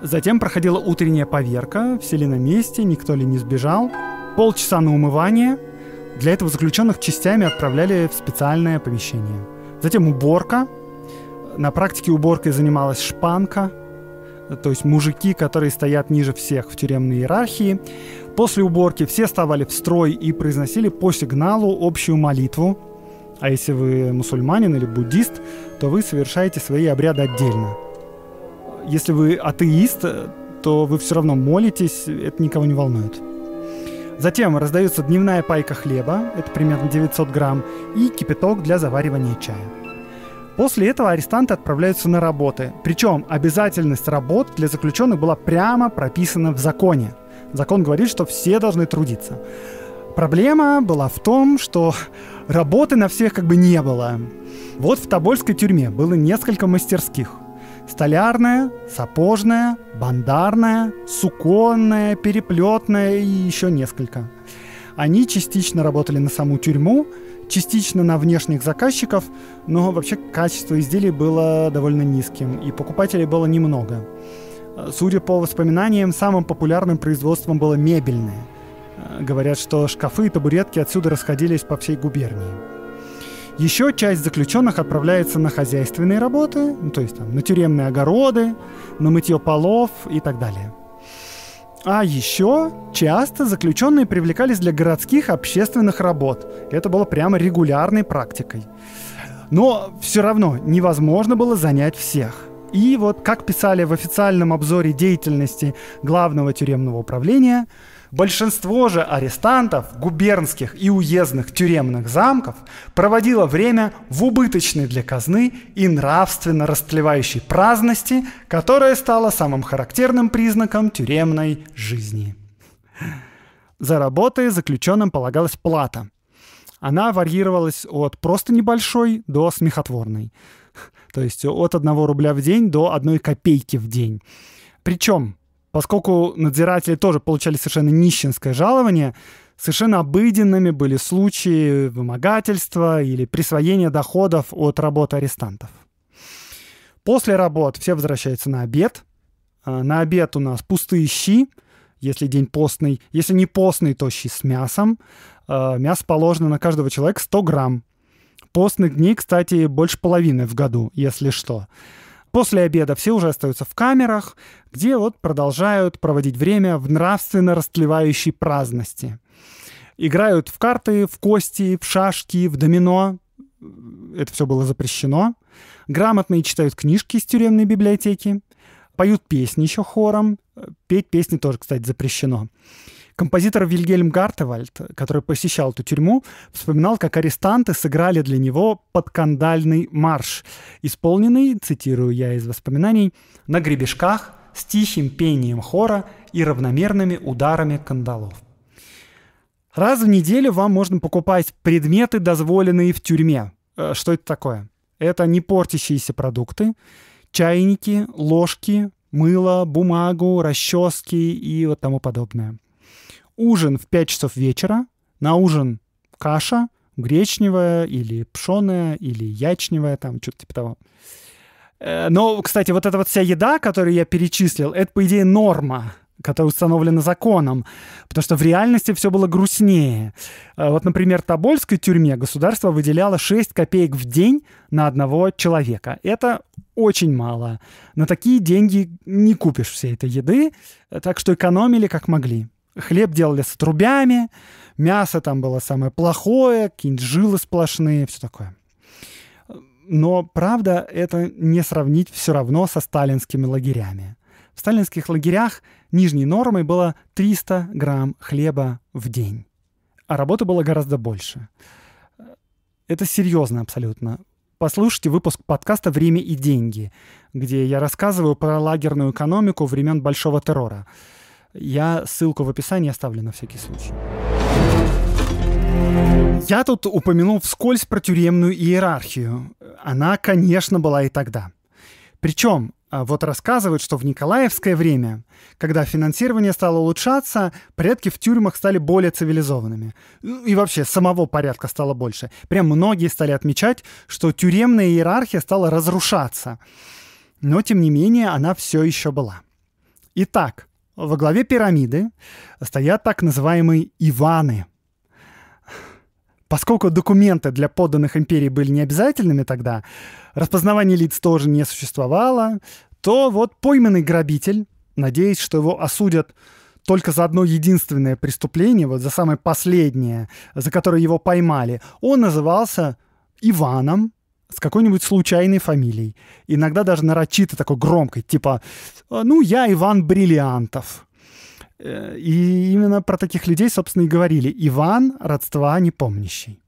Затем проходила утренняя поверка, все ли на месте, никто ли не сбежал, полчаса на умывание. Для этого заключенных частями отправляли в специальное помещение. Затем уборка. На практике уборкой занималась шпанка – то есть мужики, которые стоят ниже всех в тюремной иерархии. После уборки все вставали в строй и произносили по сигналу общую молитву. А если вы мусульманин или буддист, то вы совершаете свои обряды отдельно. Если вы атеист, то вы все равно молитесь, это никого не волнует. Затем раздается дневная пайка хлеба, это примерно 900 грамм, и кипяток для заваривания чая. После этого арестанты отправляются на работы. Причем обязательность работ для заключенных была прямо прописана в законе. Закон говорит, что все должны трудиться. Проблема была в том, что работы на всех как бы не было. Вот в Тобольской тюрьме было несколько мастерских. Столярная, сапожная, бандарная, суконная, переплетная и еще несколько. Они частично работали на саму тюрьму, частично на внешних заказчиков, но вообще качество изделий было довольно низким, и покупателей было немного. Э, судя по воспоминаниям, самым популярным производством было мебельное. Э, говорят, что шкафы и табуретки отсюда расходились по всей губернии. Еще часть заключенных отправляется на хозяйственные работы, ну, то есть там, на тюремные огороды, на мытье полов и так далее – а еще часто заключенные привлекались для городских общественных работ. Это было прямо регулярной практикой. Но все равно невозможно было занять всех. И вот, как писали в официальном обзоре деятельности главного тюремного управления, Большинство же арестантов губернских и уездных тюремных замков проводило время в убыточной для казны и нравственно растлевающей праздности, которая стала самым характерным признаком тюремной жизни. За работы заключенным полагалась плата. Она варьировалась от просто небольшой до смехотворной. То есть от одного рубля в день до одной копейки в день. Причем Поскольку надзиратели тоже получали совершенно нищенское жалование, совершенно обыденными были случаи вымогательства или присвоения доходов от работы арестантов. После работ все возвращаются на обед. А, на обед у нас пустые щи, если день постный. Если не постный, то щи с мясом. А, мясо положено на каждого человека 100 грамм. Постных дней, кстати, больше половины в году, если что. После обеда все уже остаются в камерах, где вот продолжают проводить время в нравственно растлевающей праздности. Играют в карты, в кости, в шашки, в домино. Это все было запрещено. Грамотные читают книжки из тюремной библиотеки. Поют песни еще хором. Петь песни тоже, кстати, запрещено. Композитор Вильгельм Гартевальд, который посещал эту тюрьму, вспоминал, как арестанты сыграли для него подкандальный марш, исполненный, цитирую я из воспоминаний, на гребешках с тихим пением хора и равномерными ударами кандалов. Раз в неделю вам можно покупать предметы, дозволенные в тюрьме. Э, что это такое? Это не портящиеся продукты, чайники, ложки, мыло, бумагу, расчески и вот тому подобное ужин в 5 часов вечера, на ужин каша, гречневая или пшеная, или ячневая, там что-то типа того. Э, но, кстати, вот эта вот вся еда, которую я перечислил, это, по идее, норма которая установлена законом, потому что в реальности все было грустнее. Э, вот, например, в Тобольской тюрьме государство выделяло 6 копеек в день на одного человека. Это очень мало. На такие деньги не купишь всей этой еды, э, так что экономили как могли. Хлеб делали с трубями, мясо там было самое плохое, какие-нибудь жилы сплошные, все такое. Но, правда, это не сравнить все равно со сталинскими лагерями. В сталинских лагерях нижней нормой было 300 грамм хлеба в день. А работы было гораздо больше. Это серьезно абсолютно. Послушайте выпуск подкаста «Время и деньги», где я рассказываю про лагерную экономику времен Большого террора. Я ссылку в описании оставлю на всякий случай. Я тут упомянул вскользь про тюремную иерархию. Она, конечно, была и тогда. Причем, а, вот рассказывают, что в Николаевское время, когда финансирование стало улучшаться, порядки в тюрьмах стали более цивилизованными. Ну и вообще, самого порядка стало больше. Прям многие стали отмечать, что тюремная иерархия стала разрушаться. Но, тем не менее, она все еще была. Итак, во главе пирамиды стоят так называемые Иваны. Поскольку документы для подданных империи были необязательными тогда, распознавание лиц тоже не существовало, то вот пойманный грабитель, надеясь, что его осудят только за одно единственное преступление, вот за самое последнее, за которое его поймали, он назывался Иваном, с какой-нибудь случайной фамилией. Иногда даже нарочито такой громкой, типа «А, «Ну, я Иван Бриллиантов». Э, и именно про таких людей, собственно, и говорили. Иван — родства непомнящий.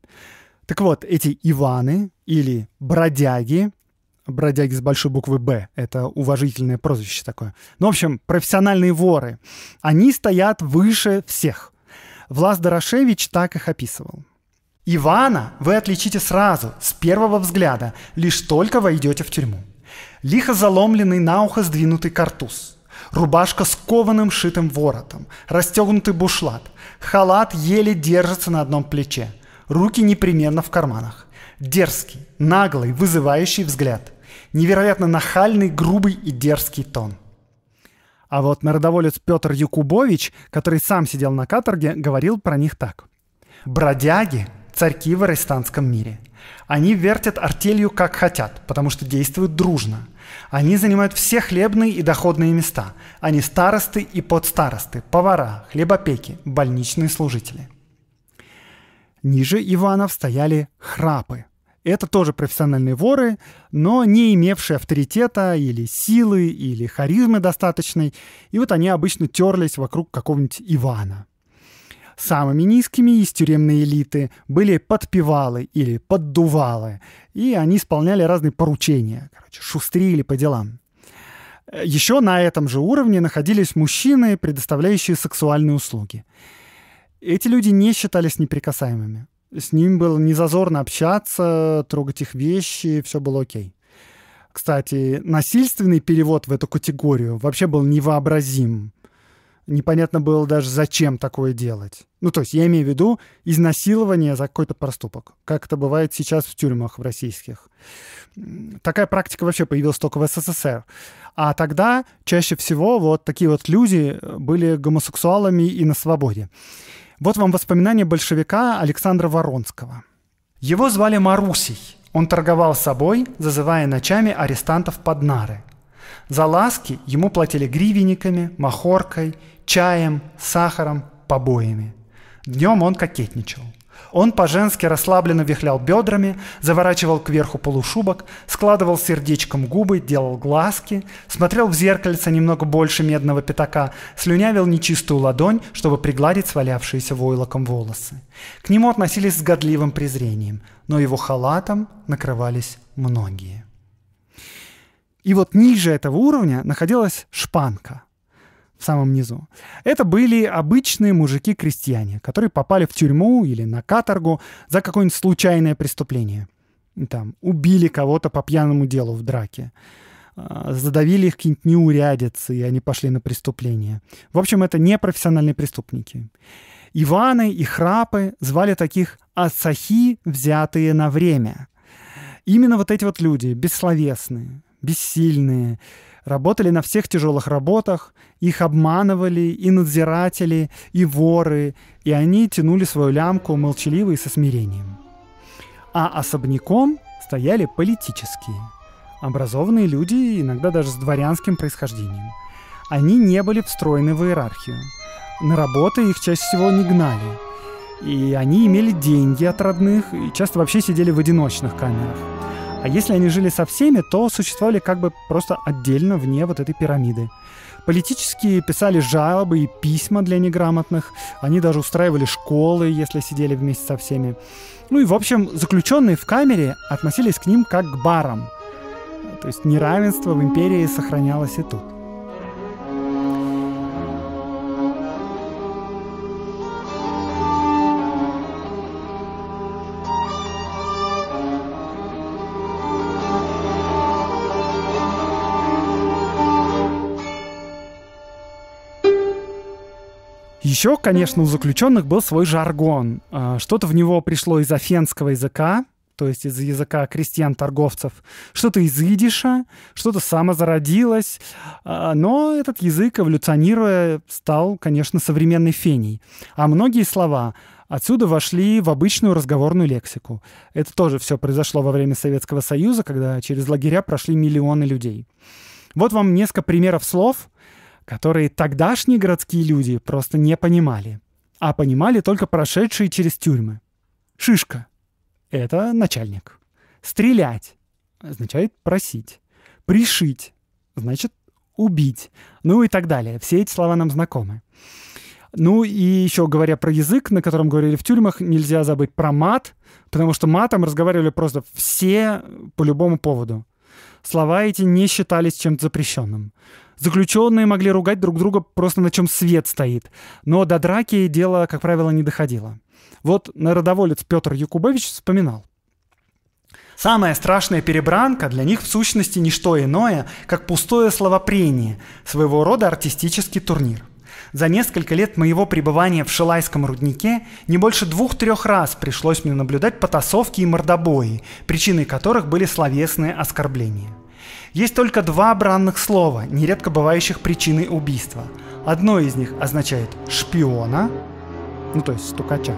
Так вот, эти Иваны или бродяги, бродяги с большой буквы «Б», это уважительное прозвище такое. Ну, в общем, профессиональные воры. Они стоят выше всех. Влас Дорошевич так их описывал. Ивана вы отличите сразу, с первого взгляда, лишь только войдете в тюрьму. Лихо заломленный на ухо сдвинутый картуз. Рубашка с кованым шитым воротом, расстегнутый бушлат, халат еле держится на одном плече, руки непременно в карманах. Дерзкий, наглый, вызывающий взгляд. Невероятно нахальный, грубый и дерзкий тон. А вот народоволец Петр Якубович, который сам сидел на каторге, говорил про них так. «Бродяги царьки в арестантском мире. Они вертят артелью как хотят, потому что действуют дружно. Они занимают все хлебные и доходные места. Они старосты и подстаросты, повара, хлебопеки, больничные служители. Ниже Иванов стояли храпы. Это тоже профессиональные воры, но не имевшие авторитета или силы, или харизмы достаточной. И вот они обычно терлись вокруг какого-нибудь Ивана – Самыми низкими из тюремной элиты были подпевалы или поддувалы, и они исполняли разные поручения, короче, шустрили по делам. Еще на этом же уровне находились мужчины, предоставляющие сексуальные услуги. Эти люди не считались неприкасаемыми. С ним было незазорно общаться, трогать их вещи, все было окей. Кстати, насильственный перевод в эту категорию вообще был невообразим непонятно было даже, зачем такое делать. Ну, то есть я имею в виду изнасилование за какой-то проступок, как это бывает сейчас в тюрьмах в российских. Такая практика вообще появилась только в СССР. А тогда чаще всего вот такие вот люди э, были гомосексуалами и на свободе. Вот вам воспоминания большевика Александра Воронского. Его звали Марусий. Он торговал собой, зазывая ночами арестантов под нары. За ласки ему платили гривенниками, махоркой чаем, сахаром, побоями. Днем он кокетничал. Он по-женски расслабленно вихлял бедрами, заворачивал кверху полушубок, складывал сердечком губы, делал глазки, смотрел в зеркальце немного больше медного пятака, слюнявил нечистую ладонь, чтобы пригладить свалявшиеся войлоком волосы. К нему относились с годливым презрением, но его халатом накрывались многие. И вот ниже этого уровня находилась шпанка – в самом низу. Это были обычные мужики-крестьяне, которые попали в тюрьму или на каторгу за какое-нибудь случайное преступление. Там, убили кого-то по пьяному делу в драке а, задавили их какие-нибудь неурядицы, и они пошли на преступление. В общем, это не профессиональные преступники. Иваны и храпы звали таких «асахи, взятые на время». Именно вот эти вот люди, бессловесные, бессильные, работали на всех тяжелых работах, их обманывали и надзиратели, и воры, и они тянули свою лямку молчаливо и со смирением. А особняком стояли политические, образованные люди, иногда даже с дворянским происхождением. Они не были встроены в иерархию. На работы их чаще всего не гнали. И они имели деньги от родных и часто вообще сидели в одиночных камерах. А если они жили со всеми, то существовали как бы просто отдельно вне вот этой пирамиды. Политические писали жалобы и письма для неграмотных. Они даже устраивали школы, если сидели вместе со всеми. Ну и, в общем, заключенные в камере относились к ним как к барам. То есть неравенство в империи сохранялось и тут. Еще, конечно, у заключенных был свой жаргон. А, что-то в него пришло из афенского языка, то есть из языка крестьян-торговцев, что-то из идиша, что-то само зародилось, а, но этот язык, эволюционируя, стал, конечно, современной феней. А многие слова отсюда вошли в обычную разговорную лексику. Это тоже все произошло во время Советского Союза, когда через лагеря прошли миллионы людей. Вот вам несколько примеров слов, которые тогдашние городские люди просто не понимали, а понимали только прошедшие через тюрьмы. Шишка — это начальник. Стрелять — означает просить. Пришить — значит убить. Ну и так далее. Все эти слова нам знакомы. Ну и еще говоря про язык, на котором говорили в тюрьмах, нельзя забыть про мат, потому что матом разговаривали просто все по любому поводу. Слова эти не считались чем-то запрещенным. Заключенные могли ругать друг друга просто на чем свет стоит, но до драки дело, как правило, не доходило. Вот народоволец Петр Якубович вспоминал. Самая страшная перебранка для них в сущности не что иное, как пустое словопрение, своего рода артистический турнир – за несколько лет моего пребывания в Шилайском руднике не больше двух-трех раз пришлось мне наблюдать потасовки и мордобои, причиной которых были словесные оскорбления. Есть только два бранных слова, нередко бывающих причиной убийства. Одно из них означает «шпиона», ну то есть стукача.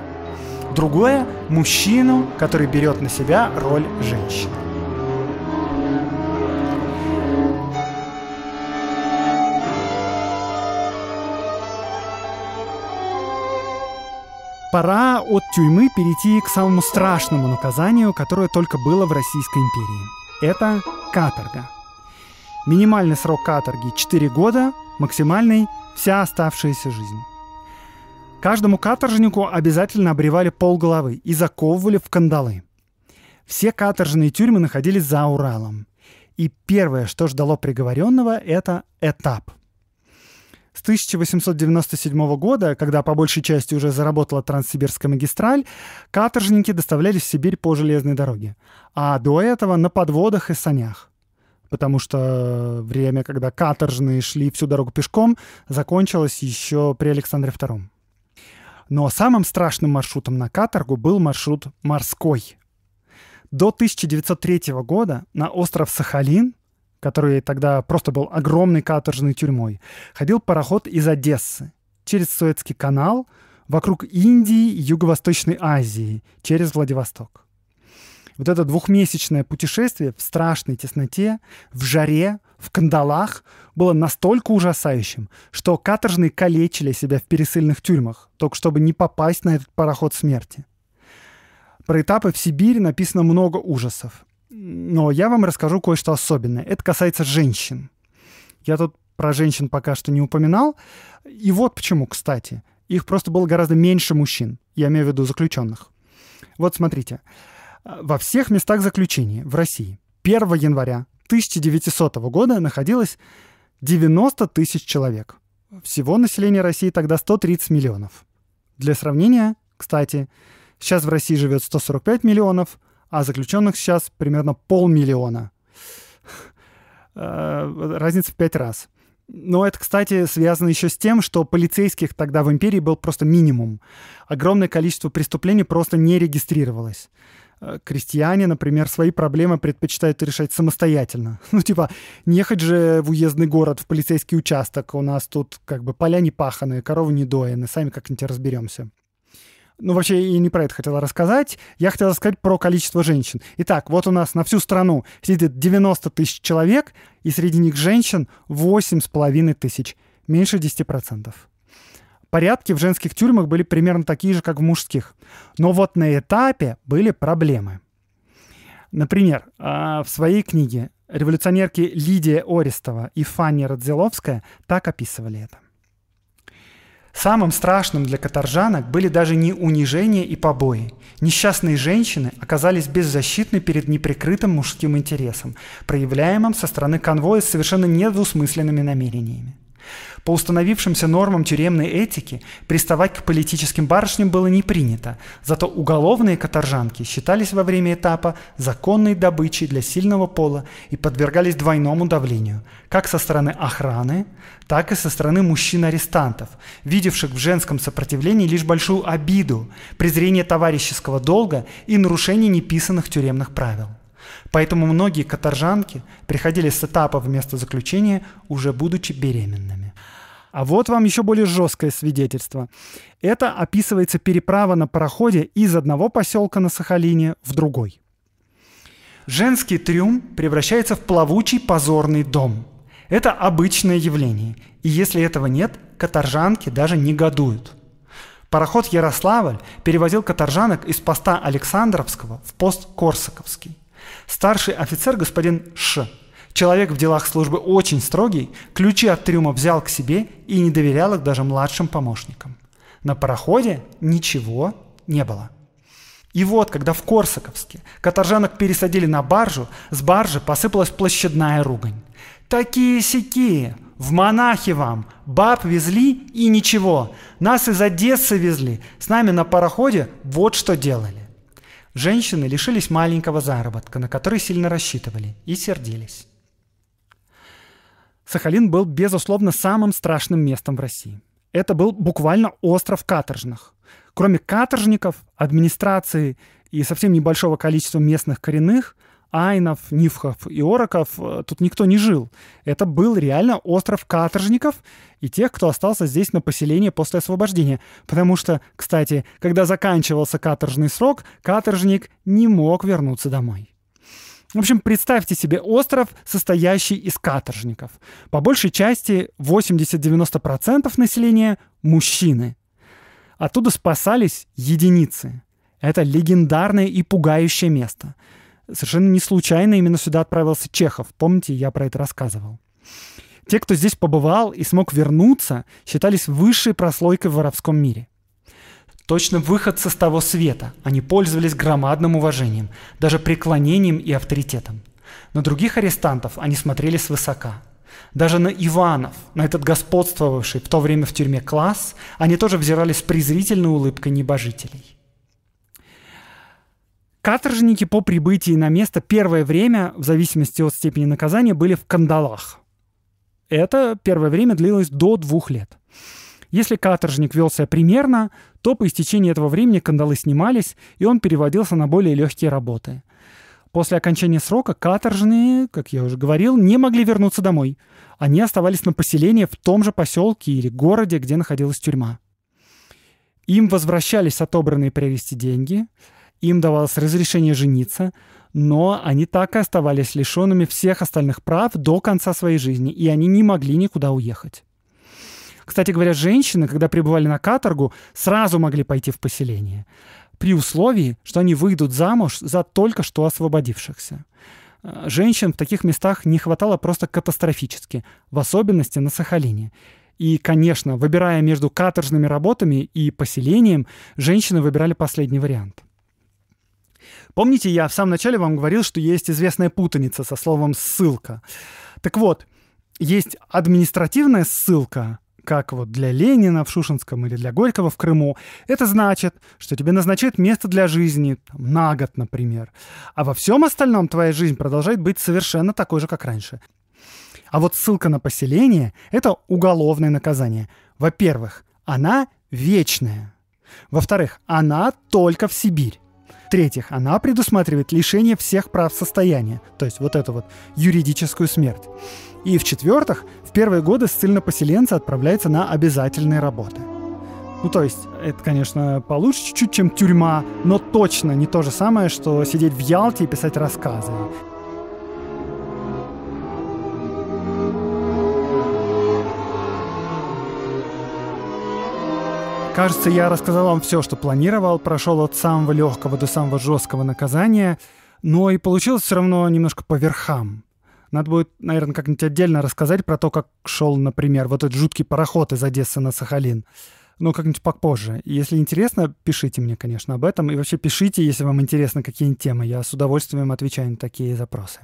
Другое – мужчину, который берет на себя роль женщины. пора от тюрьмы перейти к самому страшному наказанию, которое только было в Российской империи. Это каторга. Минимальный срок каторги – 4 года, максимальный – вся оставшаяся жизнь. Каждому каторжнику обязательно обревали пол головы и заковывали в кандалы. Все каторжные тюрьмы находились за Уралом. И первое, что ждало приговоренного, это этап. С 1897 года, когда по большей части уже заработала Транссибирская магистраль, каторжники доставлялись в Сибирь по железной дороге, а до этого на подводах и санях. Потому что время, когда каторжные шли всю дорогу пешком, закончилось еще при Александре II. Но самым страшным маршрутом на каторгу был маршрут морской. До 1903 года на остров Сахалин который тогда просто был огромной каторжной тюрьмой, ходил пароход из Одессы через Суэцкий канал вокруг Индии и Юго-Восточной Азии через Владивосток. Вот это двухмесячное путешествие в страшной тесноте, в жаре, в кандалах было настолько ужасающим, что каторжные калечили себя в пересыльных тюрьмах, только чтобы не попасть на этот пароход смерти. Про этапы в Сибири написано много ужасов. Но я вам расскажу кое-что особенное. Это касается женщин. Я тут про женщин пока что не упоминал. И вот почему, кстати. Их просто было гораздо меньше мужчин. Я имею в виду заключенных. Вот смотрите. Во всех местах заключения в России 1 января 1900 года находилось 90 тысяч человек. Всего население России тогда 130 миллионов. Для сравнения, кстати, сейчас в России живет 145 миллионов, а заключенных сейчас примерно полмиллиона. Э, разница в пять раз. Но это, кстати, связано еще с тем, что полицейских тогда в империи был просто минимум. Огромное количество преступлений просто не регистрировалось. Э, крестьяне, например, свои проблемы предпочитают решать самостоятельно. Ну, типа, не ехать же в уездный город, в полицейский участок. У нас тут как бы поля не паханы, коровы не доены, сами как-нибудь разберемся. Ну, вообще, я не про это хотела рассказать. Я хотела сказать про количество женщин. Итак, вот у нас на всю страну сидит 90 тысяч человек, и среди них женщин 8,5 тысяч, меньше 10%. Порядки в женских тюрьмах были примерно такие же, как в мужских. Но вот на этапе были проблемы. Например, а, в своей книге революционерки Лидия Орестова и Фанни Радзиловская так описывали это. Самым страшным для каторжанок были даже не унижения и побои. Несчастные женщины оказались беззащитны перед неприкрытым мужским интересом, проявляемым со стороны конвоя с совершенно недвусмысленными намерениями. По установившимся нормам тюремной этики приставать к политическим барышням было не принято, зато уголовные каторжанки считались во время этапа законной добычей для сильного пола и подвергались двойному давлению, как со стороны охраны, так и со стороны мужчин-арестантов, видевших в женском сопротивлении лишь большую обиду, презрение товарищеского долга и нарушение неписанных тюремных правил. Поэтому многие каторжанки приходили с этапа вместо заключения, уже будучи беременными. А вот вам еще более жесткое свидетельство. Это описывается переправа на пароходе из одного поселка на Сахалине в другой. Женский трюм превращается в плавучий позорный дом. Это обычное явление. И если этого нет, каторжанки даже негодуют. Пароход «Ярославль» перевозил каторжанок из поста Александровского в пост Корсаковский. Старший офицер господин Ш. Человек в делах службы очень строгий, ключи от трюма взял к себе и не доверял их даже младшим помощникам. На пароходе ничего не было. И вот, когда в Корсаковске каторжанок пересадили на баржу, с баржи посыпалась площадная ругань. «Такие сики В монахи вам! Баб везли и ничего! Нас из Одессы везли! С нами на пароходе вот что делали!» Женщины лишились маленького заработка, на который сильно рассчитывали, и сердились. Сахалин был, безусловно, самым страшным местом в России. Это был буквально остров каторжных. Кроме каторжников, администрации и совсем небольшого количества местных коренных, айнов, нифхов и ороков э, тут никто не жил. Это был реально остров каторжников и тех, кто остался здесь на поселение после освобождения. Потому что, кстати, когда заканчивался каторжный срок, каторжник не мог вернуться домой. В общем, представьте себе остров, состоящий из каторжников. По большей части 80-90% населения — мужчины. Оттуда спасались единицы. Это легендарное и пугающее место — Совершенно не случайно именно сюда отправился Чехов. Помните, я про это рассказывал. Те, кто здесь побывал и смог вернуться, считались высшей прослойкой в воровском мире. Точно выход со того света. Они пользовались громадным уважением, даже преклонением и авторитетом. На других арестантов они смотрели свысока. Даже на Иванов, на этот господствовавший в то время в тюрьме класс, они тоже взирали с презрительной улыбкой небожителей. Каторжники по прибытии на место первое время, в зависимости от степени наказания, были в кандалах. Это первое время длилось до двух лет. Если каторжник вел себя примерно, то по истечении этого времени кандалы снимались, и он переводился на более легкие работы. После окончания срока каторжные, как я уже говорил, не могли вернуться домой. Они оставались на поселении в том же поселке или городе, где находилась тюрьма. Им возвращались отобранные привести деньги – им давалось разрешение жениться, но они так и оставались лишенными всех остальных прав до конца своей жизни, и они не могли никуда уехать. Кстати говоря, женщины, когда пребывали на каторгу, сразу могли пойти в поселение, при условии, что они выйдут замуж за только что освободившихся. Э, женщин в таких местах не хватало просто катастрофически, в особенности на Сахалине. И, конечно, выбирая между каторжными работами и поселением, женщины выбирали последний вариант. Помните, я в самом начале вам говорил, что есть известная путаница со словом «ссылка». Так вот, есть административная ссылка, как вот для Ленина в Шушинском или для Горького в Крыму, это значит, что тебе назначают место для жизни там, на год, например. А во всем остальном твоя жизнь продолжает быть совершенно такой же, как раньше. А вот ссылка на поселение — это уголовное наказание. Во-первых, она вечная. Во-вторых, она только в Сибирь. В-третьих, она предусматривает лишение всех прав состояния, то есть вот эту вот юридическую смерть. И в-четвертых, в первые годы ссыльно-поселенцы отправляются на обязательные работы. Ну, то есть, это, конечно, получше чуть-чуть, чем тюрьма, но точно не то же самое, что сидеть в Ялте и писать рассказы. Кажется, я рассказал вам все, что планировал, прошел от самого легкого до самого жесткого наказания, но и получилось все равно немножко по верхам. Надо будет, наверное, как-нибудь отдельно рассказать про то, как шел, например, вот этот жуткий пароход из Одессы на Сахалин. Но ну, как-нибудь попозже. Если интересно, пишите мне, конечно, об этом. И вообще пишите, если вам интересно какие-нибудь темы. Я с удовольствием отвечаю на такие запросы.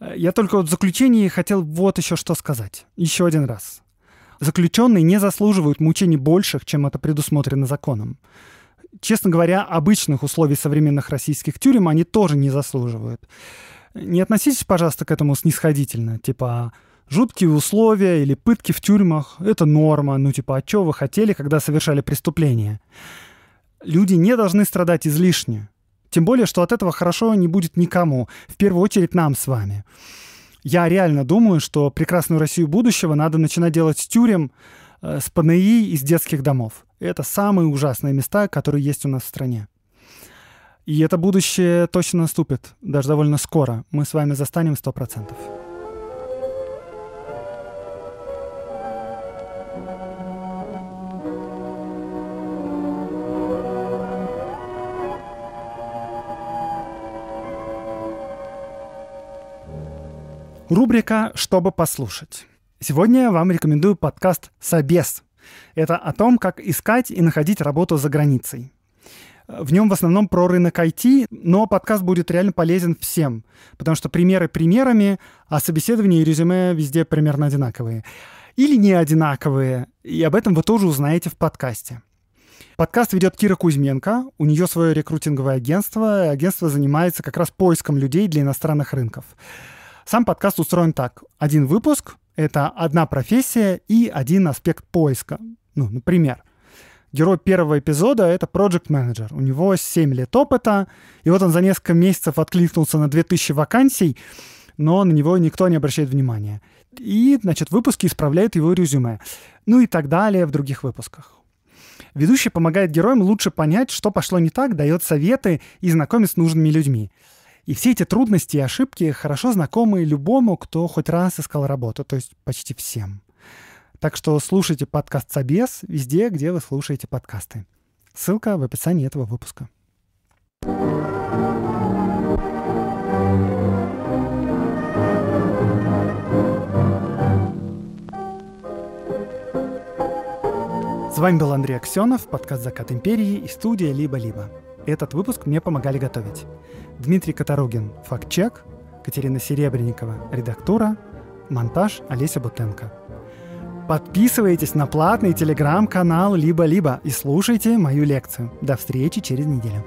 Э, я только вот в заключении хотел вот еще что сказать. Еще один раз заключенные не заслуживают мучений больших, чем это предусмотрено законом. Честно говоря, обычных условий современных российских тюрем они тоже не заслуживают. Не относитесь, пожалуйста, к этому снисходительно, типа жуткие условия или пытки в тюрьмах — это норма, ну типа а чего вы хотели, когда совершали преступление? Люди не должны страдать излишне. Тем более, что от этого хорошо не будет никому, в первую очередь нам с вами я реально думаю, что прекрасную Россию будущего надо начинать делать с тюрем, э, с панеи из детских домов. Это самые ужасные места, которые есть у нас в стране. И это будущее точно наступит, даже довольно скоро. Мы с вами застанем 100%. Рубрика «Чтобы послушать». Сегодня я вам рекомендую подкаст «Собес». Это о том, как искать и находить работу за границей. В нем в основном про рынок IT, но подкаст будет реально полезен всем, потому что примеры примерами, а собеседование и резюме везде примерно одинаковые. Или не одинаковые, и об этом вы тоже узнаете в подкасте. Подкаст ведет Кира Кузьменко, у нее свое рекрутинговое агентство, и агентство занимается как раз поиском людей для иностранных рынков. Сам подкаст устроен так. Один выпуск — это одна профессия и один аспект поиска. Ну, например, герой первого эпизода — это Project менеджер. У него 7 лет опыта, и вот он за несколько месяцев откликнулся на 2000 вакансий, но на него никто не обращает внимания. И, значит, выпуски исправляют его резюме. Ну и так далее в других выпусках. Ведущий помогает героям лучше понять, что пошло не так, дает советы и знакомит с нужными людьми. И все эти трудности и ошибки хорошо знакомы любому, кто хоть раз искал работу, то есть почти всем. Так что слушайте подкаст «Собес» везде, где вы слушаете подкасты. Ссылка в описании этого выпуска. С вами был Андрей Аксенов, подкаст «Закат империи» и студия «Либо-либо» этот выпуск мне помогали готовить. Дмитрий Катаругин – Катерина Серебренникова – редактора, монтаж Олеся Бутенко. Подписывайтесь на платный телеграм-канал «Либо-либо» и слушайте мою лекцию. До встречи через неделю.